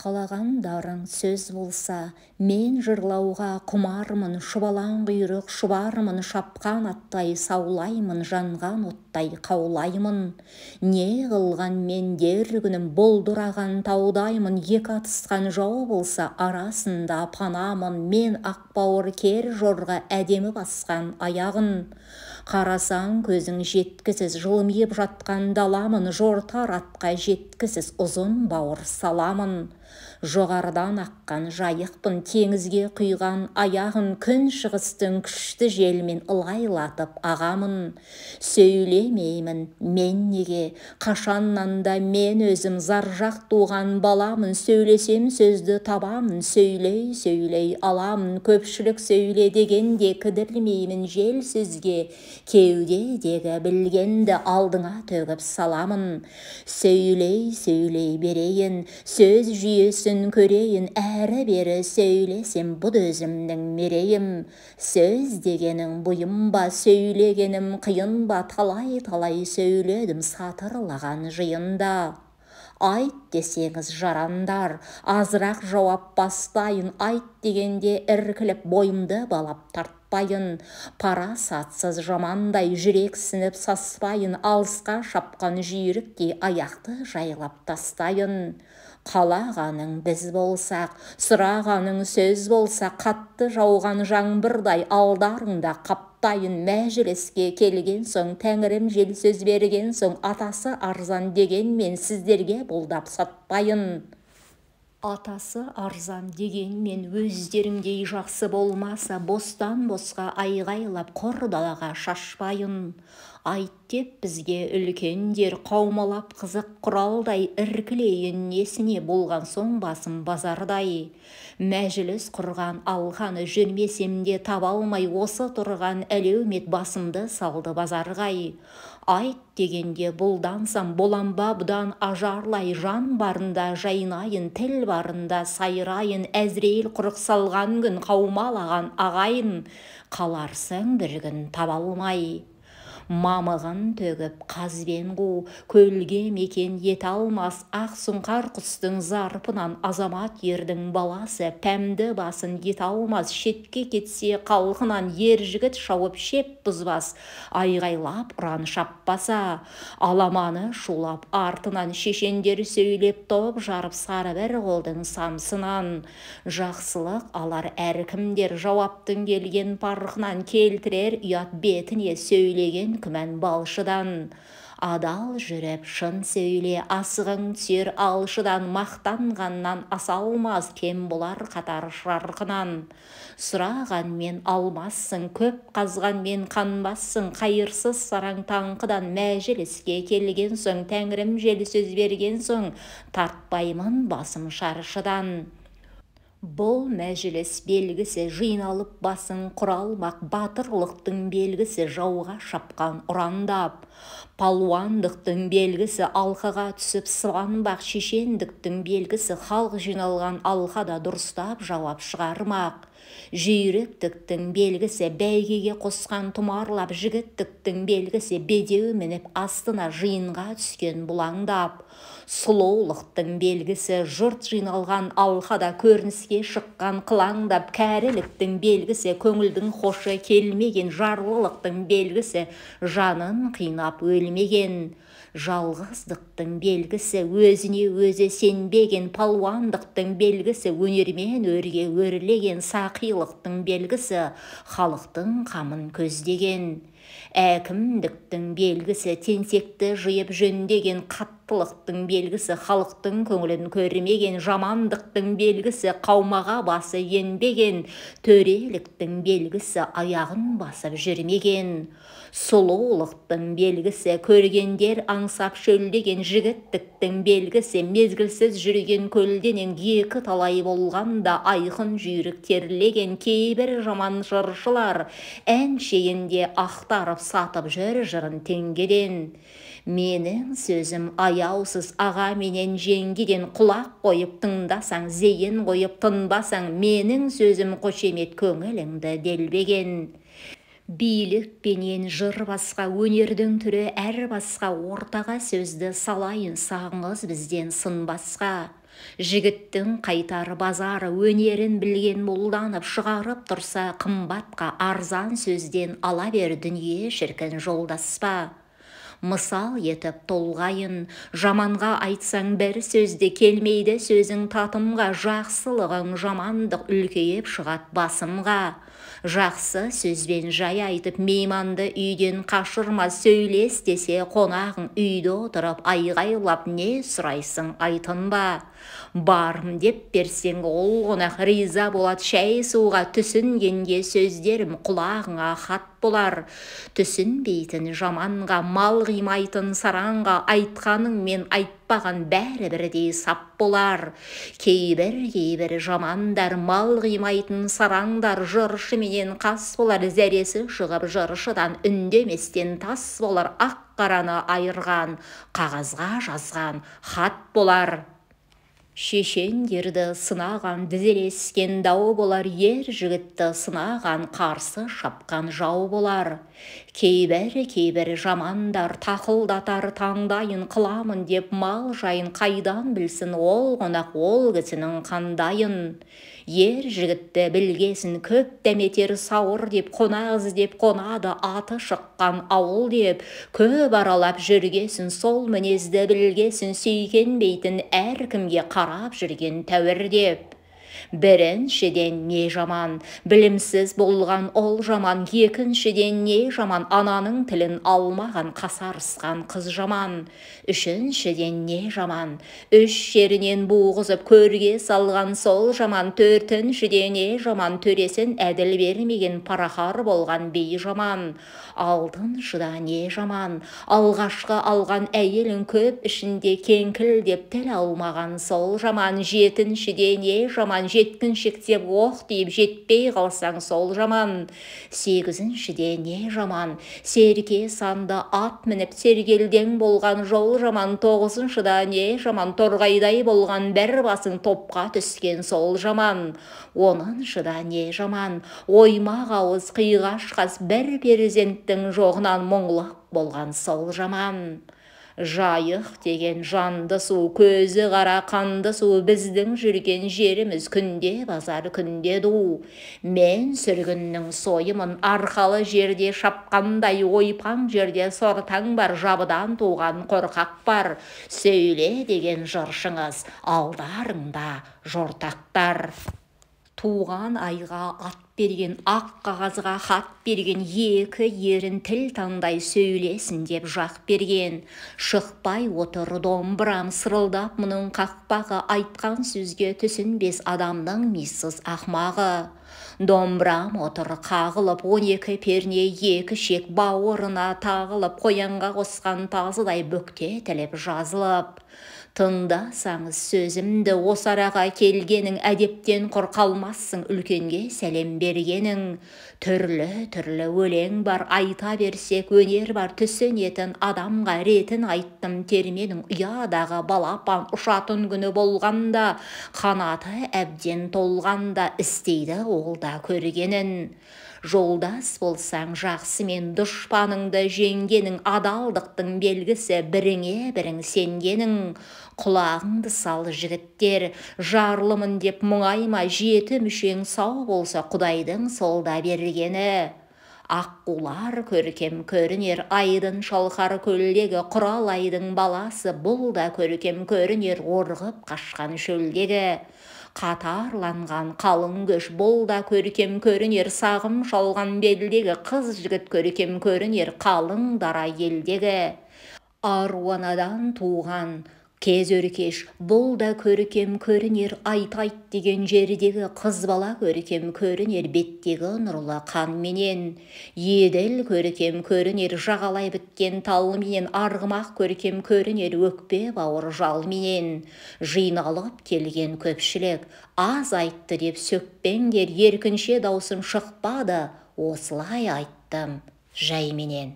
қалаған қалағандарың сөз болса мен жырлауға құмармын шұбалаң құйрық шұбармын шапқан аттай саулаймын жанған оттай қаулаймын не қылған мен дер күнім бұлдыраған таудаймын екі атысқан жау болса арасында панамын мен ақбауыр кер жорға әдемі басқан аяғын қарасаң көзің жеткісіз жылмиып жатқан даламын жортар атқа жеткісіз ұзын бауыр саламын жоғарыдан аққан жайықпын теңізге құйған аяғын күн шығыстың күшті желмен ылғайлатып ағамын сөйлемеймін мен неге қашаннан да мен өзім заржақ туған баламын сөйлесем сөзді табамын сөйлей сөйлей аламын көпшілік сөйле дегенде кідірмеймін жел сөзге кеудедегі білгенді алдыңа төгіп саламын сөйлей сөйлей берейін сөз жүйесін көрейін әрі бері сөйлесем бұл өзімнің мерейім сөз дегенің бұйым ба сөйлегенім қиын ба талай талай сөйледім сатырлаған жиында айт десеңіз жарандар азырақ жауап бастайын айт дегенде іркіліп бойымды балап тарт пара парасатсыз жамандай жүрексініп саспайын алысқа шапқан жүйріктей аяқты жайлап тастайын қалағаның біз болсақ сұрағаның сөз болса қатты жауған жаңбырдай алдарыңда қаптайын мәжіліске келген соң тәңірім жел сөз берген соң атасы арзан деген мен сіздерге бұлдап сатпайын атасы арзан деген мен өздеріңдей жақсы болмаса бостан босқа айғайлап құр далаға шашпайын айт деп бізге үлкендер қаумалап қызық құралдай іркілейін несіне болған соң басым базардай мәжіліс құрған алғаны жүрмесем де таба алмай осы тұрған әлеумет басымды салды базарғай. ай айт дегенде бұлдансам болам ба бұдан ажарлай жан барында жайнайын тіл барында сайрайын әзірейіл құрық салған күн қаумалаған ағайын қаларсың бір күн таба алмай мамығын төгіп қазбен қу көлге мекен ет алмас ақ сұңқар құстың зарпынан азамат ердің баласы пәмді басын ет алмас шетке кетсе қалқынан ер жігіт шауып шеп бұзбас айғайлап ұран шаппаса аламаны шулап артынан шешендер сөйлеп топ жарып сары бір қолдың самсынан жақсылық алар әркімдер жауаптың келген парқынан келтірер ұят бетіне сөйлеген күмән балшыдан адал жүріп шын сөйле асығың түсер алшыдан мақтанғаннан аса алмас кем болар қатар Сұраған мен алмассың көп қазған мен қанбассың қайырсыз сараң таңқыдан мәжіліске келген соң тәңірім жел сөз берген соң тартпаймын басым шаршыдан бұл мәжіліс белгісі жиналып басын құралмақ батырлықтың белгісі жауға шапқан ұрандап палуандықтың белгісі алқаға түсіп сыланбақ шешендіктің белгісі халық жиналған алқада дұрыстап жауап шығармақ жүйріктіктің белгісі бәйгеге қосқан тұмарлап жігіттіктің белгісі бедеу мініп астына жиынға түскен бұлаңдап сұлулықтың белгісі жұрт жиналған алқада көрініске шыққан қылаңдап кәріліктің белгісі көңілдің хошы келмеген жарлылықтың белгісі жанын қинап өлмеген жалғыздықтың белгісі өзіне өзі сенбеген палуандықтың белгісі өнермен өрге өрлеген сақ қилықтың белгісі халықтың қамын көздеген әкімдіктің белгісі тенсекті жиып жөндеген қат қаттылықтың белгісі халықтың көңілін көрмеген жамандықтың белгісі қаумаға басы енбеген төреліктің белгісі аяғын басып жүрмеген сұлулықтың белгісі көргендер аңсап шөлдеген жігіттіктің белгісі мезгілсіз жүрген көлденең екі талай болғанда айқын жүйрік терлеген кейбір жаман жыршылар әншейінде ақтарып сатып жүр жырын теңгеден менің сөзім ай аяусыз аға менен жеңгеден құлақ қойып тыңдасаң зейін қойып тынбасаң менің сөзім қошемет көңіліңді делбеген билік пенен жыр басқа өнердің түрі әр басқа ортаға сөзді салайын сағыңыз бізден сын басқа жігіттің қайтар базары өнерін білген молданып шығарып тұрса қымбатқа арзан сөзден ала бер дүние шіркін жолдаспа мысал етіп толғайын жаманға айтсаң бір сөзді келмейді сөзің татымға жақсылығың жамандық үлкейіп шығат басымға жақсы сөзбен жай айтып мейманды үйден қашырма сөйлес десе қонағың үйде отырып айғайлап не сұрайсың ба? барым деп берсең ол қонақ риза болады шәй суға түсінгенге сөздерім құлағыңа хат болар түсінбейтін жаманға мал қимайтын саранға айтқаның мен айтпаған бәрі бірдей сап болар кейбір кейбір жамандар мал қимайтын сараңдар жыршыменен қас болар зәресі шығып жыршыдан үндеместен тас болар ақ қараны айырған қағазға жазған хат болар шешендерді сынаған дізелескен дау болар ер жігітті сынаған қарсы шапқан жау болар кейбір кейбір жамандар тақылдатар таңдайын қыламын деп мал жайын қайдан білсін ол қонақ ол кісінің қандайын ер жігітті білгесін көп дәметер сауыр деп қонақ деп, қонады аты шыққан ауыл деп көп аралап жүргесін сол мінезді білгесін сүйкенбейтін әркімге қарап жүрген тәуір деп біріншіден не жаман білімсіз болған ол жаман екіншіден не жаман ананың тілін алмаған қасарысқан қыз жаман үшіншіден не жаман үш жерінен буғызып көрге салған сол жаман төртіншіден не жаман төресін әділ бермеген парахар болған бей жаман алтыншыда не жаман алғашқы алған әйелін көп ішінде деп тіл алмаған сол жаман жетіншіде не жаман жеткіншектеп оқ тиіп жетпей қалсаң сол жаман сегізіншіде не жаман серке санды ат мініп сергелдең болған жол жаман тоғызыншыда не жаман торғайдай болған бір басың топқа түскен сол жаман оныншыда не жаман оймақ ауыз қиғаш қас бір перзент жоғынан мұңлық болған сол жаман жайық деген жанды су көзі қара қанды су біздің жүрген жеріміз күнде базар күнде ду мен сүргіннің сойымын арқалы жерде шапқандай ойпаң жерде таң бар жабыдан туған қорқақ бар сөйле деген жыршыңыз алдарыңда жортақтар туған айға ат берген ақ қағазға хат берген екі ерін тіл таңдай сөйлесін деп жақ берген шықпай отыр домбырам сырылдап мұның қақпағы айтқан сөзге түсінбес адамның миссыз ақмағы домбырам отыр қағылып он екі перне екі шек бауырына тағылып қоянға қосқан тазыдай бүкте тіліп жазылып тыңдасаңыз сөзімді осы араға келгенің әдептен құр қалмассың үлкенге сәлем бергенің түрлі түрлі өлең бар айта берсек өнер бар түсінетін адамға ретін айттым терменің ұядағы балапан ұшатын күні болғанда қанаты әбден толғанда істейді ол да көргенін жолдас болсаң жақсы мен дұшпаныңды жеңгенің адалдықтың белгісі біріңе бірің сенгенің құлағыңды сал жігіттер жарлымын деп мұңайма жеті мүшең сау болса құдайдың солда бергені аққулар көркем көрінер айдын шалқар көлдегі құралайдың баласы бұл да көркем көрінер орғып қашқан шөлдегі қатарланған қалың көш бұл да көркем көрінер сағым шалған белдегі қыз жігіт көркем көрінер қалың дара елдегі аруанадан туған кез өркеш бұл да көркем көрінер айт айт деген жердегі қыз бала көркем көрінер беттегі нұрлы қанменен еділ көркем көрінер жағалай біткен талменен арғымақ көркем көрінер өкпе бауыр жалменен жиналып келген көпшілік аз айтты деп сөкпеңдер еркінше даусым шықпады осылай айттым жайменен